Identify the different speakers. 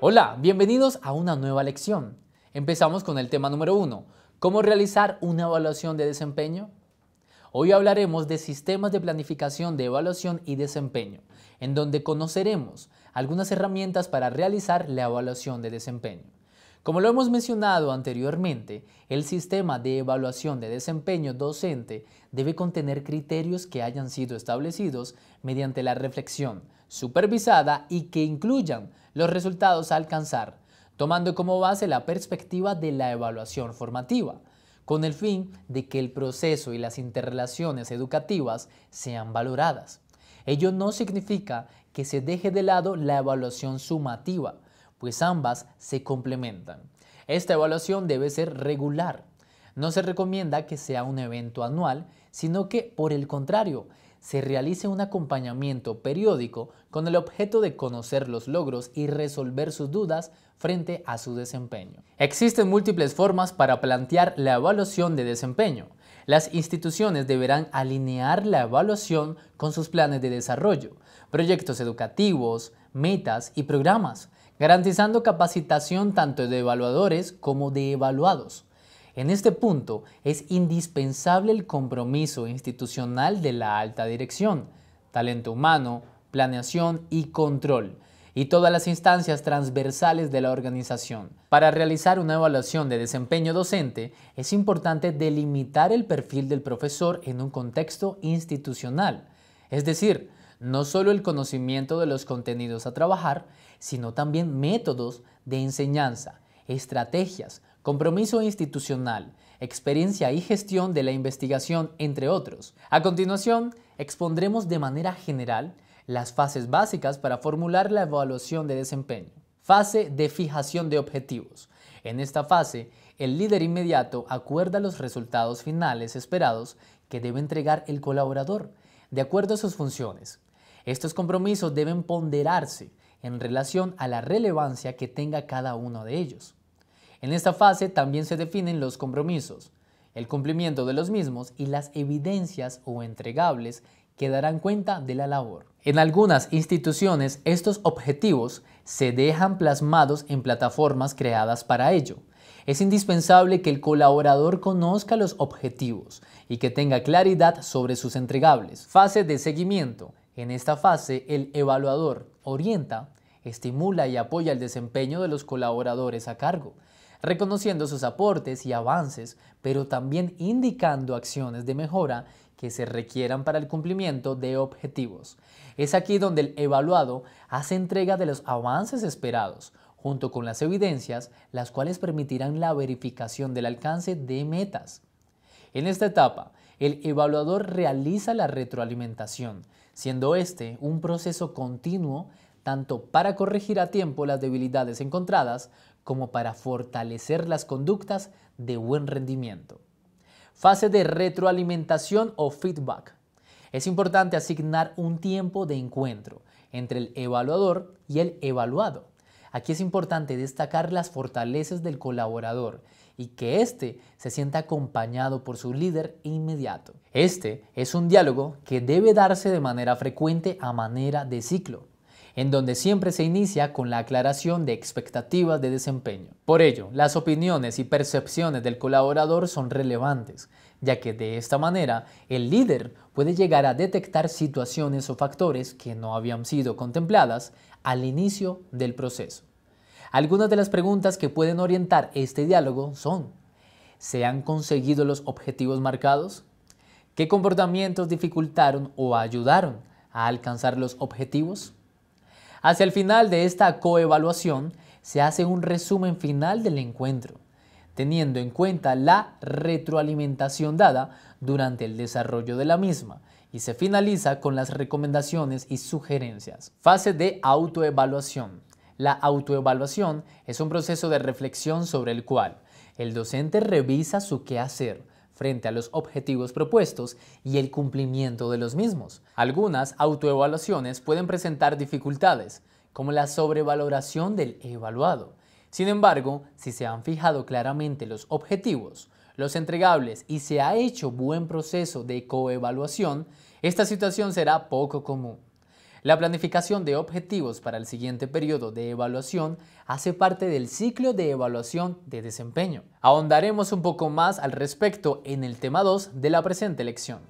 Speaker 1: Hola, bienvenidos a una nueva lección. Empezamos con el tema número uno. ¿cómo realizar una evaluación de desempeño? Hoy hablaremos de sistemas de planificación de evaluación y desempeño, en donde conoceremos algunas herramientas para realizar la evaluación de desempeño. Como lo hemos mencionado anteriormente, el sistema de evaluación de desempeño docente debe contener criterios que hayan sido establecidos mediante la reflexión supervisada y que incluyan los resultados a alcanzar, tomando como base la perspectiva de la evaluación formativa, con el fin de que el proceso y las interrelaciones educativas sean valoradas. Ello no significa que se deje de lado la evaluación sumativa, pues ambas se complementan. Esta evaluación debe ser regular. No se recomienda que sea un evento anual, sino que, por el contrario, se realice un acompañamiento periódico con el objeto de conocer los logros y resolver sus dudas frente a su desempeño. Existen múltiples formas para plantear la evaluación de desempeño. Las instituciones deberán alinear la evaluación con sus planes de desarrollo, proyectos educativos, metas y programas, garantizando capacitación tanto de evaluadores como de evaluados. En este punto es indispensable el compromiso institucional de la alta dirección, talento humano, planeación y control, y todas las instancias transversales de la organización. Para realizar una evaluación de desempeño docente, es importante delimitar el perfil del profesor en un contexto institucional, es decir, no solo el conocimiento de los contenidos a trabajar, sino también métodos de enseñanza, estrategias, compromiso institucional, experiencia y gestión de la investigación, entre otros. A continuación, expondremos de manera general las fases básicas para formular la evaluación de desempeño. Fase de fijación de objetivos. En esta fase, el líder inmediato acuerda los resultados finales esperados que debe entregar el colaborador, de acuerdo a sus funciones, estos compromisos deben ponderarse en relación a la relevancia que tenga cada uno de ellos. En esta fase también se definen los compromisos, el cumplimiento de los mismos y las evidencias o entregables que darán cuenta de la labor. En algunas instituciones estos objetivos se dejan plasmados en plataformas creadas para ello. Es indispensable que el colaborador conozca los objetivos y que tenga claridad sobre sus entregables. Fase de seguimiento. En esta fase, el evaluador orienta, estimula y apoya el desempeño de los colaboradores a cargo, reconociendo sus aportes y avances, pero también indicando acciones de mejora que se requieran para el cumplimiento de objetivos. Es aquí donde el evaluado hace entrega de los avances esperados, junto con las evidencias, las cuales permitirán la verificación del alcance de metas. En esta etapa, el evaluador realiza la retroalimentación, siendo este un proceso continuo tanto para corregir a tiempo las debilidades encontradas como para fortalecer las conductas de buen rendimiento. Fase de retroalimentación o feedback. Es importante asignar un tiempo de encuentro entre el evaluador y el evaluado Aquí es importante destacar las fortalezas del colaborador y que éste se sienta acompañado por su líder inmediato. Este es un diálogo que debe darse de manera frecuente a manera de ciclo en donde siempre se inicia con la aclaración de expectativas de desempeño. Por ello, las opiniones y percepciones del colaborador son relevantes, ya que de esta manera el líder puede llegar a detectar situaciones o factores que no habían sido contempladas al inicio del proceso. Algunas de las preguntas que pueden orientar este diálogo son, ¿se han conseguido los objetivos marcados? ¿Qué comportamientos dificultaron o ayudaron a alcanzar los objetivos? Hacia el final de esta coevaluación se hace un resumen final del encuentro, teniendo en cuenta la retroalimentación dada durante el desarrollo de la misma y se finaliza con las recomendaciones y sugerencias. Fase de autoevaluación. La autoevaluación es un proceso de reflexión sobre el cual el docente revisa su hacer frente a los objetivos propuestos y el cumplimiento de los mismos. Algunas autoevaluaciones pueden presentar dificultades, como la sobrevaloración del evaluado. Sin embargo, si se han fijado claramente los objetivos, los entregables y se ha hecho buen proceso de coevaluación, esta situación será poco común. La planificación de objetivos para el siguiente periodo de evaluación hace parte del ciclo de evaluación de desempeño. Ahondaremos un poco más al respecto en el tema 2 de la presente lección.